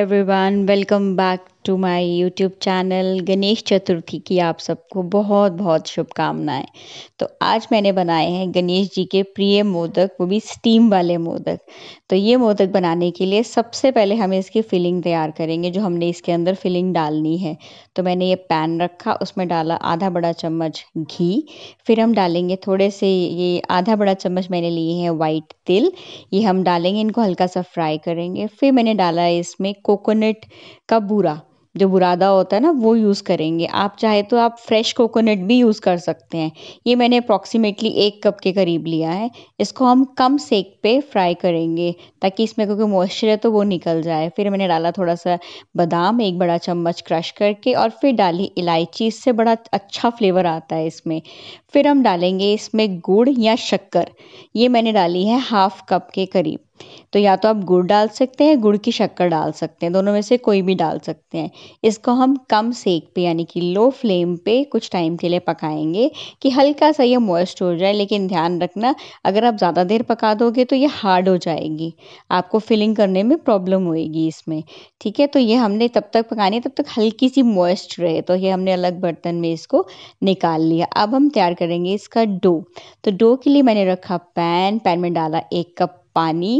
everyone welcome back to my YouTube channel Ganesh Chaturthi की आप सबको बहुत बहुत शुभकामनाएं तो आज मैंने बनाए हैं गणेश जी के प्रिय मोदक वो भी स्टीम वाले मोदक तो ये मोदक बनाने के लिए सबसे पहले हमें इसकी फिलिंग तैयार करेंगे जो हमने इसके अंदर फिलिंग डालनी है तो मैंने ये पैन रखा उसमें डाला आधा बड़ा चम्मच घी फिर हम डालेंगे थोड़े से ये आधा बड़ा चम्मच मैंने लिए हैं वाइट तिल ये हम डालेंगे इनको हल्का सा फ्राई करेंगे फिर मैंने डाला है इसमें कोकोनट का बूरा जो बुरादा होता है ना वो यूज़ करेंगे आप चाहे तो आप फ्रेश कोकोनट भी यूज़ कर सकते हैं ये मैंने अप्रॉक्सीमेटली एक कप के करीब लिया है इसको हम कम सेक पे फ्राई करेंगे ताकि इसमें क्योंकि मॉइस्चर है तो वो निकल जाए फिर मैंने डाला थोड़ा सा बादाम एक बड़ा चम्मच क्रश करके और फिर डाली इलायची इससे बड़ा अच्छा फ्लेवर आता है इसमें फिर हम डालेंगे इसमें गुड़ या शक्कर ये मैंने डाली है हाफ कप के करीब तो या तो आप गुड़ डाल सकते हैं गुड़ की शक्कर डाल सकते हैं दोनों में से कोई भी डाल सकते हैं इसको हम कम सेक पे यानी कि लो फ्लेम पे कुछ टाइम के लिए पकाएंगे कि हल्का सा ये मॉइस्ट हो जाए लेकिन ध्यान रखना अगर आप ज़्यादा देर पका दोगे तो ये हार्ड हो जाएगी आपको फिलिंग करने में प्रॉब्लम होएगी इसमें ठीक है तो ये हमने तब तक पकानी है तब तक हल्की सी मॉइस्ट रहे तो ये हमने अलग बर्तन में इसको निकाल लिया अब हम तैयार करेंगे इसका डो तो डो के लिए मैंने रखा पैन पैन में डाला एक कप पानी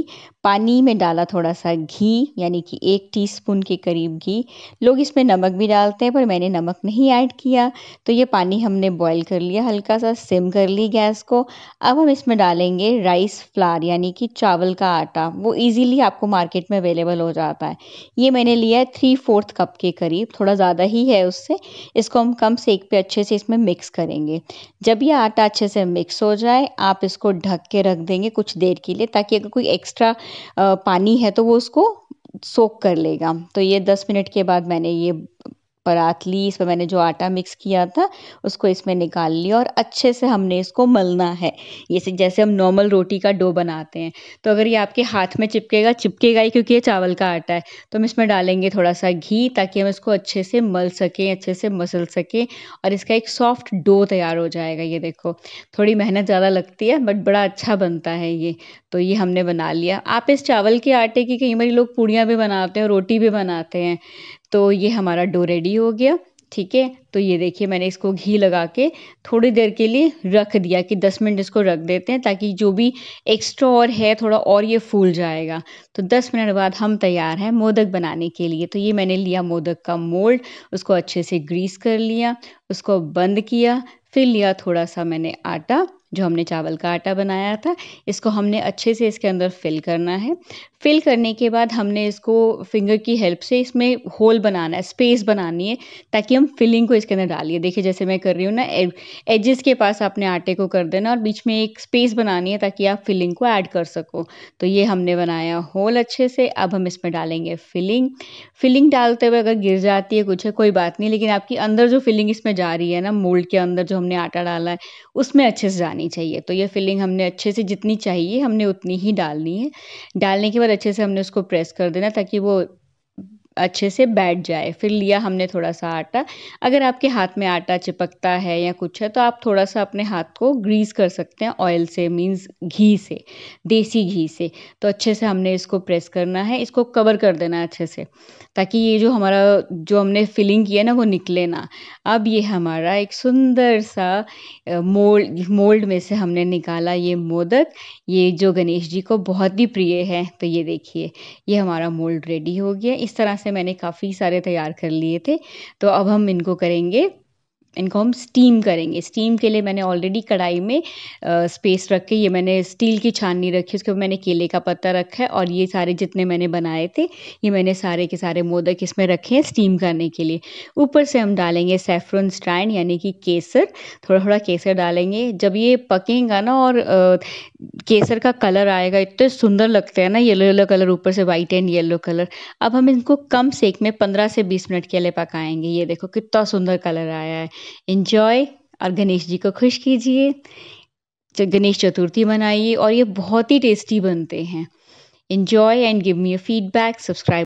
पानी में डाला थोड़ा सा घी यानी कि एक टीस्पून के करीब घी लोग इसमें नमक भी डालते हैं पर मैंने नमक नहीं ऐड किया तो ये पानी हमने बॉईल कर लिया हल्का सा सिम कर ली गैस को अब हम इसमें डालेंगे राइस फ्लार यानी कि चावल का आटा वो ईज़िली आपको मार्केट में अवेलेबल हो जाता है ये मैंने लिया है थ्री फोर्थ कप के करीब थोड़ा ज़्यादा ही है उससे इसको हम कम सेक पे अच्छे से इसमें मिक्स करेंगे जब यह आटा अच्छे से मिक्स हो जाए आप इसको ढक के रख देंगे कुछ देर के लिए ताकि अगर कोई एक्स्ट्रा पानी है तो वो उसको सोख कर लेगा तो ये दस मिनट के बाद मैंने ये परात ली इसमें मैंने जो आटा मिक्स किया था उसको इसमें निकाल लिया और अच्छे से हमने इसको मलना है ये जैसे हम नॉर्मल रोटी का डो बनाते हैं तो अगर ये आपके हाथ में चिपकेगा चिपकेगा ही क्योंकि ये चावल का आटा है तो हम इसमें डालेंगे थोड़ा सा घी ताकि हम इसको अच्छे से मल सकें अच्छे से मसल सकें और इसका एक सॉफ्ट डो तैयार हो जाएगा ये देखो थोड़ी मेहनत ज़्यादा लगती है बट बड़ा अच्छा बनता है ये तो ये हमने बना लिया आप इस चावल के आटे की कई बार लोग पूड़ियाँ भी बनाते हैं रोटी भी बनाते हैं तो ये हमारा डो रेडी हो गया ठीक है तो ये देखिए मैंने इसको घी लगा के थोड़ी देर के लिए रख दिया कि दस मिनट इसको रख देते हैं ताकि जो भी एक्स्ट्रा और है थोड़ा और ये फूल जाएगा तो दस मिनट बाद हम तैयार हैं मोदक बनाने के लिए तो ये मैंने लिया मोदक का मोल्ड उसको अच्छे से ग्रीस कर लिया उसको बंद किया फिर लिया थोड़ा सा मैंने आटा जो हमने चावल का आटा बनाया था इसको हमने अच्छे से इसके अंदर फिल करना है फिल करने के बाद हमने इसको फिंगर की हेल्प से इसमें होल बनाना है स्पेस बनानी है ताकि हम फिलिंग को इसके अंदर डालिए देखिए जैसे मैं कर रही हूँ ना एजेस के पास आपने आटे को कर देना और बीच में एक स्पेस बनानी है ताकि आप फिलिंग को ऐड कर सको तो ये हमने बनाया होल अच्छे से अब हम इसमें डालेंगे फिलिंग फिलिंग डालते हुए अगर गिर जाती है कुछ है कोई बात नहीं लेकिन आपकी अंदर जो फिलिंग इसमें जा रही है ना मोल्ड के अंदर जो हमने आटा डाला है उसमें अच्छे से जानी जानी चाहिए तो ये फिलिंग हमने अच्छे से जितनी चाहिए हमने उतनी ही डालनी है डालने के बाद अच्छे से हमने उसको प्रेस कर देना ताकि वो अच्छे से बैठ जाए फिर लिया हमने थोड़ा सा आटा अगर आपके हाथ में आटा चिपकता है या कुछ है तो आप थोड़ा सा अपने हाथ को ग्रीस कर सकते हैं ऑयल से मीन्स घी से देसी घी से तो अच्छे से हमने इसको प्रेस करना है इसको कवर कर देना है अच्छे से ताकि ये जो हमारा जो हमने फिलिंग किया ना वो निकले ना अब ये हमारा एक सुंदर सा मोल्ड मोल्ड में से हमने निकाला ये मोदक ये जो गणेश जी को बहुत ही प्रिय है तो ये देखिए ये हमारा मोल्ड रेडी हो गया इस तरह से मैंने काफ़ी सारे तैयार कर लिए थे तो अब हम इनको करेंगे इनको हम स्टीम करेंगे स्टीम के लिए मैंने ऑलरेडी कढ़ाई में स्पेस रख के ये मैंने स्टील की छाननी रखी उसके ऊपर मैंने केले का पत्ता रखा है और ये सारे जितने मैंने बनाए थे ये मैंने सारे के सारे मोदक इसमें रखे हैं स्टीम करने के लिए ऊपर से हम डालेंगे सेफ्रन स्टैंड यानी कि केसर थोड़ा थोड़ा केसर डालेंगे जब ये पकेगा ना और केसर का कलर आएगा इतने सुंदर लगते हैं ना येलो येलो कलर ऊपर से वाइट एंड येलो कलर अब हम इनको कम सेक में पंद्रह से बीस मिनट के लिए पकाएंगे ये देखो कितना सुंदर कलर आया है इन्जॉय और गणेश जी को खुश कीजिए गणेश चतुर्थी मनाइए और ये बहुत ही टेस्टी बनते हैं enjoy and give me a feedback subscribe